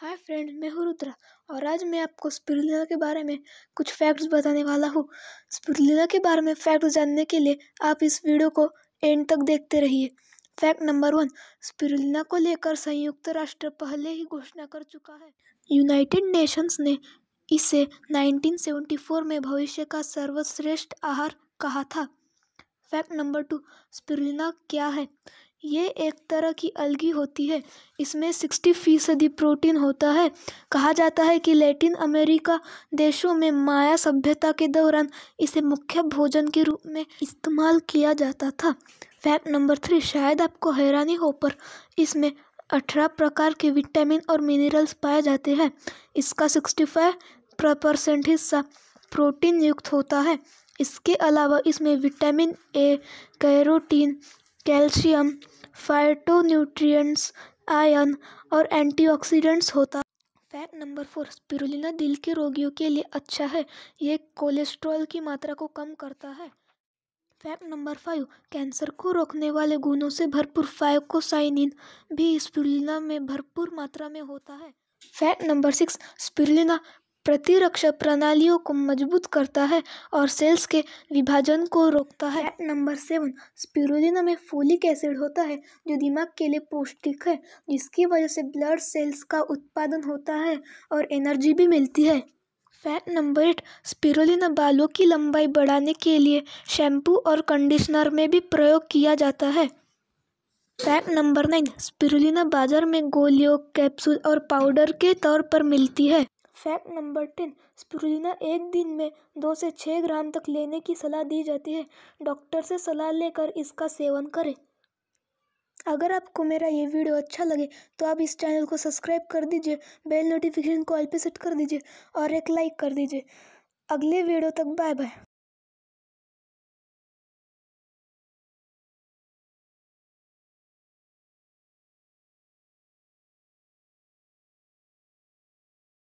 hi friend मैं हूँ रुद्रा और आज मैं आपको स्पिरुलिना के बारे में कुछ फैक्ट्स बताने वाला हूँ स्पिरुलिना के बारे में फैक्ट्स जानने के लिए आप इस वीडियो को एंड तक देखते रहिए फैक्ट नंबर वन स्पिरुलिना को लेकर संयुक्त राष्ट्र पहले ही घोषणा कर चुका है यूनाइटेड नेशंस ने इसे फोर में भविष्य का सर्वश्रेष्ठ आहार कहा था फैक्ट नंबर टू स्पिरुलिना क्या है ये एक तरह की अलगी होती है इसमें सिक्सटी फीसदी प्रोटीन होता है कहा जाता है कि लैटिन अमेरिका देशों में माया सभ्यता के दौरान इसे मुख्य भोजन के रूप में इस्तेमाल किया जाता था फैक्ट नंबर थ्री शायद आपको हैरानी हो पर इसमें अठारह प्रकार के विटामिन और मिनरल्स पाए जाते हैं इसका सिक्सटी फाइव परसेंट हिस्सा प्रोटीन युक्त होता है इसके अलावा इसमें vitamin A carotene calcium phytonutrients, iron और एंटीऑक्सीडेंट्स होता है फैक्ट नंबर फोर स्पिरुलिना दिल के रोगियों के लिए अच्छा है ये कोलेस्ट्रॉल की मात्रा को कम करता है फैक्ट नंबर फाइव कैंसर को रोकने वाले गुणों से भरपूर फाइकोसाइनिन भी स्पिरुलिना में भरपूर मात्रा में होता है फैक्ट नंबर सिक्स स्पिरुलिना प्रतिरक्षा प्रणालियों को मजबूत करता है और सेल्स के विभाजन को रोकता है फैक्ट नंबर सेवन स्पिरुलिना में फोलिक एसिड होता है जो दिमाग के लिए पौष्टिक है जिसकी वजह से ब्लड सेल्स का उत्पादन होता है और एनर्जी भी मिलती है फैक्ट नंबर एट स्पिरुलिना बालों की लंबाई बढ़ाने के लिए शैम्पू और कंडीशनर में भी प्रयोग किया जाता है फैक्ट नंबर नाइन स्पिरुलिना बाजार में गोलियों कैप्सूल और पाउडर के तौर पर मिलती है फैक्ट नंबर टेन स्पुरुलिना एक दिन में दो से छः ग्राम तक लेने की सलाह दी जाती है डॉक्टर से सलाह लेकर इसका सेवन करें अगर आपको मेरा ये वीडियो अच्छा लगे तो आप इस चैनल को सब्सक्राइब कर दीजिए बेल नोटिफिकेशन को ऑल पे सेट कर दीजिए और एक लाइक कर दीजिए अगले वीडियो तक बाय बाय